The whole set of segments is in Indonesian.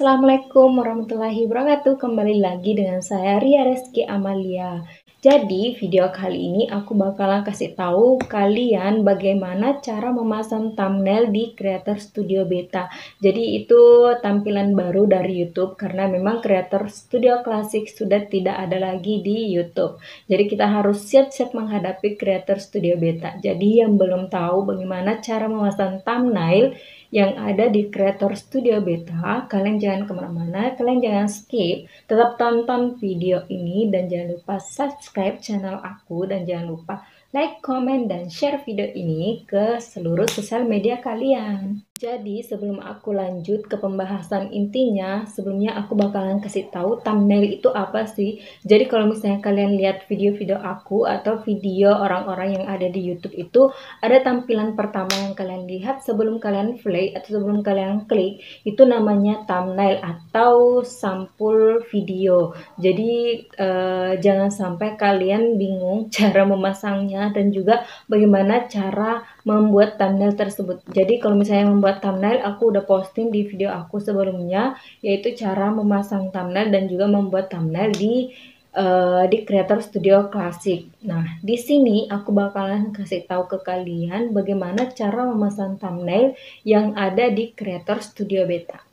Assalamualaikum warahmatullahi wabarakatuh Kembali lagi dengan saya Ria Reski Amalia Jadi video kali ini aku bakalan kasih tahu kalian bagaimana cara memasang thumbnail di Creator Studio Beta Jadi itu tampilan baru dari Youtube Karena memang Creator Studio Classic sudah tidak ada lagi di Youtube Jadi kita harus siap-siap menghadapi Creator Studio Beta Jadi yang belum tahu bagaimana cara memasang thumbnail yang ada di Creator Studio Beta. Kalian jangan kemana-mana, kalian jangan skip, tetap tonton video ini dan jangan lupa subscribe channel aku dan jangan lupa like, comment, dan share video ini ke seluruh sosial media kalian. Jadi sebelum aku lanjut ke pembahasan intinya, sebelumnya aku bakalan kasih tahu thumbnail itu apa sih. Jadi kalau misalnya kalian lihat video-video aku atau video orang-orang yang ada di YouTube itu, ada tampilan pertama yang kalian lihat sebelum kalian play atau sebelum kalian klik, itu namanya thumbnail atau sampul video. Jadi eh, jangan sampai kalian bingung cara memasangnya dan juga bagaimana cara membuat thumbnail tersebut. Jadi kalau misalnya membuat thumbnail, aku udah posting di video aku sebelumnya, yaitu cara memasang thumbnail dan juga membuat thumbnail di uh, di Creator Studio klasik. Nah, di sini aku bakalan kasih tahu ke kalian bagaimana cara memasang thumbnail yang ada di Creator Studio Beta.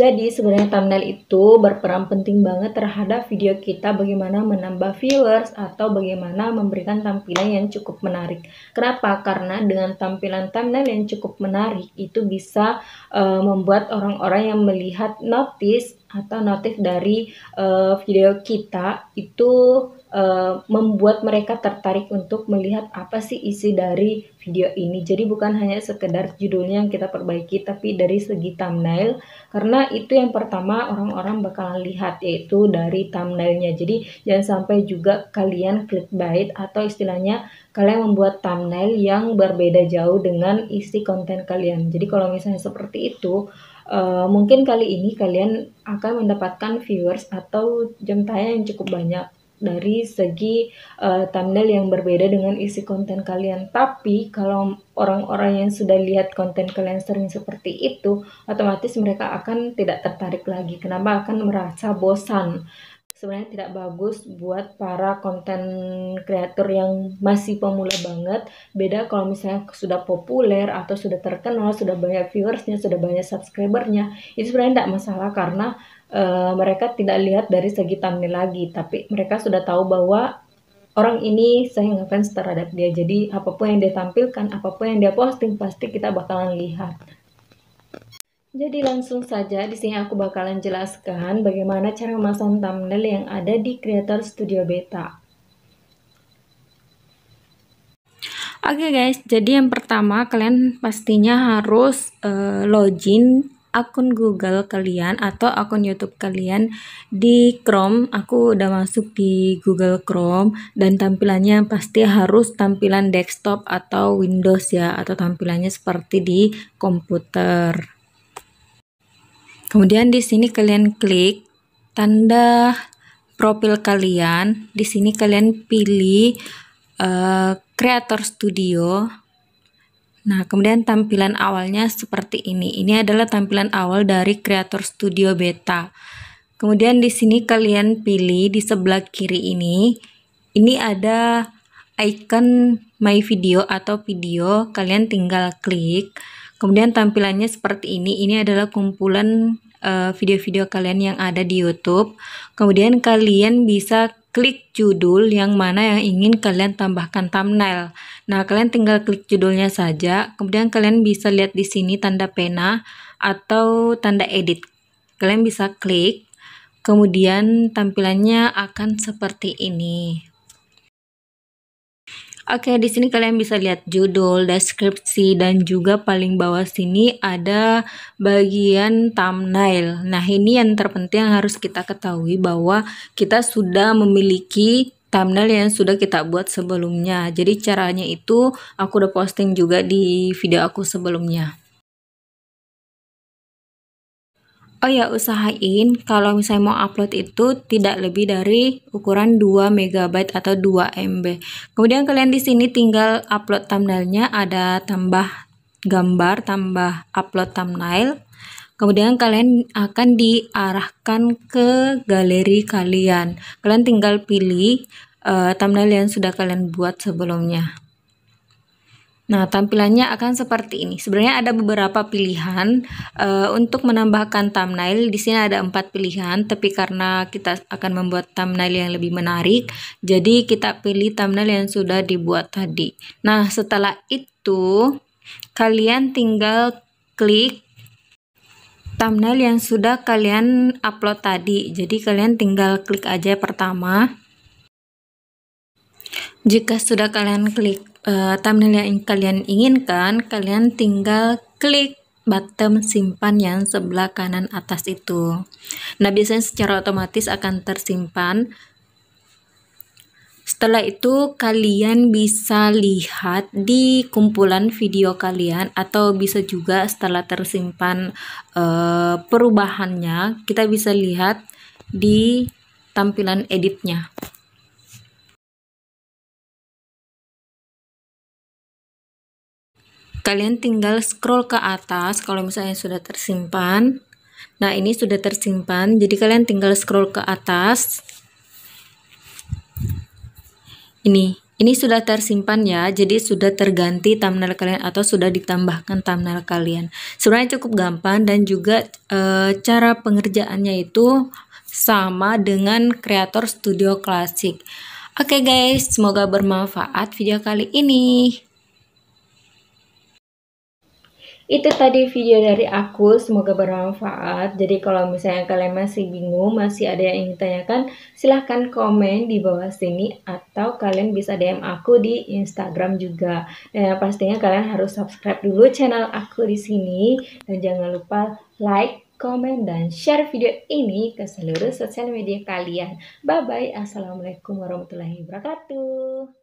Jadi sebenarnya thumbnail itu berperan penting banget terhadap video kita bagaimana menambah viewers atau bagaimana memberikan tampilan yang cukup menarik. Kenapa? Karena dengan tampilan thumbnail yang cukup menarik itu bisa uh, membuat orang-orang yang melihat notice atau notif dari uh, video kita itu uh, membuat mereka tertarik untuk melihat apa sih isi dari video ini. Jadi bukan hanya sekedar judulnya yang kita perbaiki, tapi dari segi thumbnail, karena itu yang pertama orang-orang bakalan lihat yaitu dari thumbnailnya. Jadi jangan sampai juga kalian clickbait atau istilahnya kalian membuat thumbnail yang berbeda jauh dengan isi konten kalian. Jadi kalau misalnya seperti itu, uh, mungkin kali ini kalian akan mendapatkan viewers atau jam tayang yang cukup banyak dari segi uh, thumbnail yang berbeda dengan isi konten kalian. Tapi kalau orang-orang yang sudah lihat konten kalian sering seperti itu, otomatis mereka akan tidak tertarik lagi. Kenapa? Akan merasa bosan. Sebenarnya tidak bagus buat para konten kreator yang masih pemula banget. Beda kalau misalnya sudah populer atau sudah terkenal, sudah banyak viewersnya, sudah banyak subscribernya. Itu sebenarnya tidak masalah karena uh, mereka tidak lihat dari segi thumbnail lagi, tapi mereka sudah tahu bahwa orang ini saya ngefans terhadap dia. Jadi apapun yang dia tampilkan, apapun yang dia posting pasti kita bakalan lihat. Jadi langsung saja di sini aku bakalan jelaskan bagaimana cara memasang thumbnail yang ada di Creator Studio Beta. Oke okay guys, jadi yang pertama kalian pastinya harus uh, login akun Google kalian atau akun YouTube kalian di Chrome. Aku udah masuk di Google Chrome dan tampilannya pasti harus tampilan desktop atau Windows ya atau tampilannya seperti di komputer. Kemudian di sini kalian klik tanda profil kalian. Di sini kalian pilih uh, Creator Studio Nah, kemudian tampilan awalnya seperti ini. Ini adalah tampilan awal dari Creator Studio Beta. Kemudian di sini kalian pilih di sebelah kiri ini. Ini ada icon My Video atau video. Kalian tinggal klik. Kemudian tampilannya seperti ini. Ini adalah kumpulan eh, video-video uh, video -video kalian yang ada di YouTube. Kemudian kalian bisa klik judul yang mana yang ingin kalian tambahkan thumbnail. Nah, kalian tinggal klik judulnya saja, kemudian kalian bisa lihat di sini tanda pena atau tanda edit. Kalian bisa klik, kemudian tampilannya akan seperti ini. Oke, di sini kalian bisa lihat judul, deskripsi, dan juga paling bawah sini ada bagian thumbnail. Nah, ini yang terpenting yang harus kita ketahui bahwa kita sudah memiliki thumbnail yang sudah kita buat sebelumnya. Jadi caranya itu aku udah posting juga di video aku sebelumnya. Oh ya, usahain kalau misalnya mau upload itu tidak lebih dari ukuran 2 MB atau 2 MB. Kemudian kalian di sini tinggal upload thumbnailnya ada tambah gambar, tambah upload thumbnail. Kemudian kalian akan diarahkan ke galeri kalian. Kalian tinggal pilih uh, thumbnail yang sudah kalian buat sebelumnya. Nah, tampilannya akan seperti ini. Sebenarnya ada beberapa pilihan uh, untuk menambahkan thumbnail. Di sini ada empat pilihan, tapi karena kita akan membuat thumbnail yang lebih menarik, jadi kita pilih thumbnail yang sudah dibuat tadi. Nah, setelah itu kalian tinggal klik thumbnail yang sudah kalian upload tadi. Jadi kalian tinggal klik aja pertama. Jika sudah kalian klik uh, thumbnail yang kalian inginkan, kalian tinggal klik button simpan yang sebelah kanan atas itu. Nah, biasanya secara otomatis akan tersimpan. Setelah itu, kalian bisa lihat di kumpulan video kalian atau bisa juga setelah tersimpan uh, perubahannya, kita bisa lihat di tampilan editnya. kalian tinggal scroll ke atas kalau misalnya sudah tersimpan nah ini sudah tersimpan jadi kalian tinggal scroll ke atas ini ini sudah tersimpan ya jadi sudah terganti thumbnail kalian atau sudah ditambahkan thumbnail kalian sebenarnya cukup gampang dan juga e, cara pengerjaannya itu sama dengan kreator studio klasik oke okay guys semoga bermanfaat video kali ini itu tadi video dari aku, semoga bermanfaat. Jadi kalau misalnya kalian masih bingung, masih ada yang ingin tanyakan, silahkan komen di bawah sini atau kalian bisa DM aku di Instagram juga. Dan pastinya kalian harus subscribe dulu channel aku di sini dan jangan lupa like, komen, dan share video ini ke seluruh sosial media kalian. Bye-bye. Assalamualaikum warahmatullahi wabarakatuh.